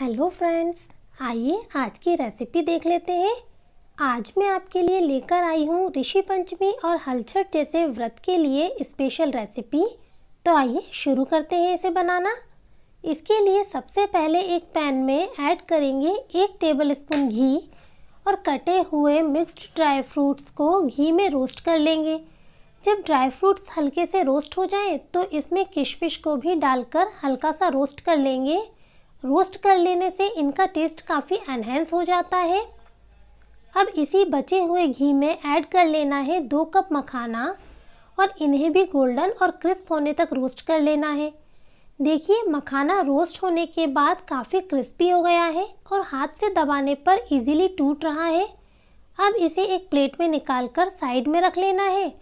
hello friends आइए आज की रेसिपी देख लेते हैं आज मैं आपके लिए लेकर आई हूँ ऋषि पंचमी और हलछट जैसे व्रत के लिए स्पेशल रेसिपी तो आइए शुरू करते हैं इसे बनाना इसके लिए सबसे पहले एक पैन में ऐड करेंगे एक टेबल स्पून घी और कटे हुए मिक्स्ड ड्राई फ्रूट्स को घी में रोस्ट कर लेंगे जब ड्राई फ्रूट्स हल्के से रोस्ट हो जाएं तो इसमें किशमिश को भी डालकर हल्का सा रोस्ट कर लेंगे रोस्ट कर लेने से इनका टेस्ट काफ़ी एनहेंस हो जाता है अब इसी बचे हुए घी में ऐड कर लेना है दो कप मखाना और इन्हें भी गोल्डन और क्रिस्प होने तक रोस्ट कर लेना है देखिए मखाना रोस्ट होने के बाद काफ़ी क्रिस्पी हो गया है और हाथ से दबाने पर इजीली टूट रहा है अब इसे एक प्लेट में निकाल कर साइड में रख लेना है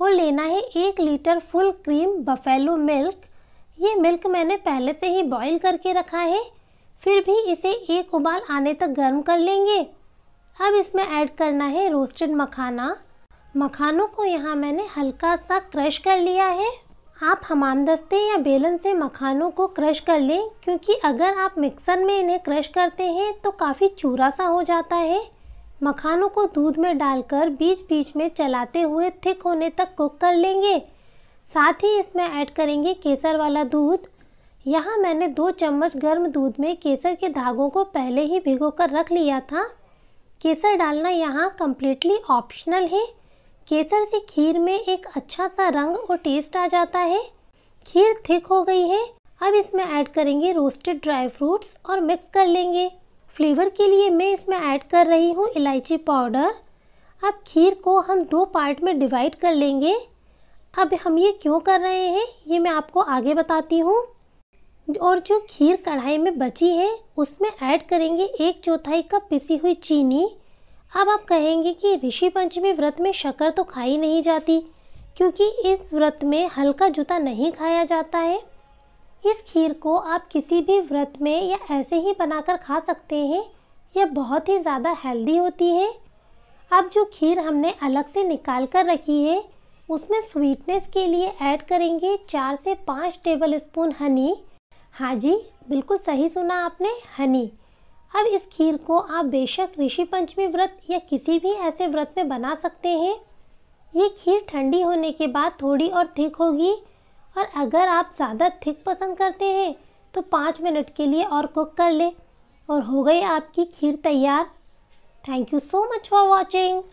और लेना है एक litre full cream buffalo milk ये मिल्क मैंने पहले से ही बॉईल करके रखा है फिर भी इसे एक उबाल आने तक गर्म कर लेंगे अब इसमें ऐड करना है रोस्टेड मखाना मखानों को यहाँ मैंने हल्का सा क्रश कर लिया है आप हमामदस्ते या बेलन से मखानों को क्रश कर लें क्योंकि अगर आप मिक्सर में इन्हें क्रश करते हैं तो काफ़ी चूरा सा हो जाता है मखानों को दूध में डालकर बीच बीच में चलाते हुए थिक होने तक कुक कर लेंगे साथ ही इसमें ऐड करेंगे केसर वाला दूध यहाँ मैंने दो चम्मच गर्म दूध में केसर के धागों को पहले ही भिगो कर रख लिया था केसर डालना यहाँ कम्प्लीटली ऑप्शनल है केसर से खीर में एक अच्छा सा रंग और टेस्ट आ जाता है खीर थिक हो गई है अब इसमें ऐड करेंगे रोस्टेड ड्राई फ्रूट्स और मिक्स कर लेंगे फ्लेवर के लिए मैं इसमें ऐड कर रही हूँ इलायची पाउडर अब खीर को हम दो पार्ट में डिवाइड कर लेंगे अब हम ये क्यों कर रहे हैं ये मैं आपको आगे बताती हूँ और जो खीर कढ़ाई में बची है उसमें ऐड करेंगे एक चौथाई कप पिसी हुई चीनी अब आप कहेंगे कि ऋषि पंचमी व्रत में शक्कर तो खाई नहीं जाती क्योंकि इस व्रत में हल्का जूता नहीं खाया जाता है इस खीर को आप किसी भी व्रत में या ऐसे ही बनाकर खा सकते हैं यह बहुत ही ज़्यादा हेल्दी होती है अब जो खीर हमने अलग से निकाल कर रखी है उसमें स्वीटनेस के लिए ऐड करेंगे चार से पाँच टेबल स्पून हनी हाँ जी बिल्कुल सही सुना आपने हनी अब इस खीर को आप बेशक ऋषि पंचमी व्रत या किसी भी ऐसे व्रत में बना सकते हैं ये खीर ठंडी होने के बाद थोड़ी और थिक होगी और अगर आप ज़्यादा थिक पसंद करते हैं तो पाँच मिनट के लिए और कुक कर लें और हो गई आपकी खीर तैयार thank you so much for watching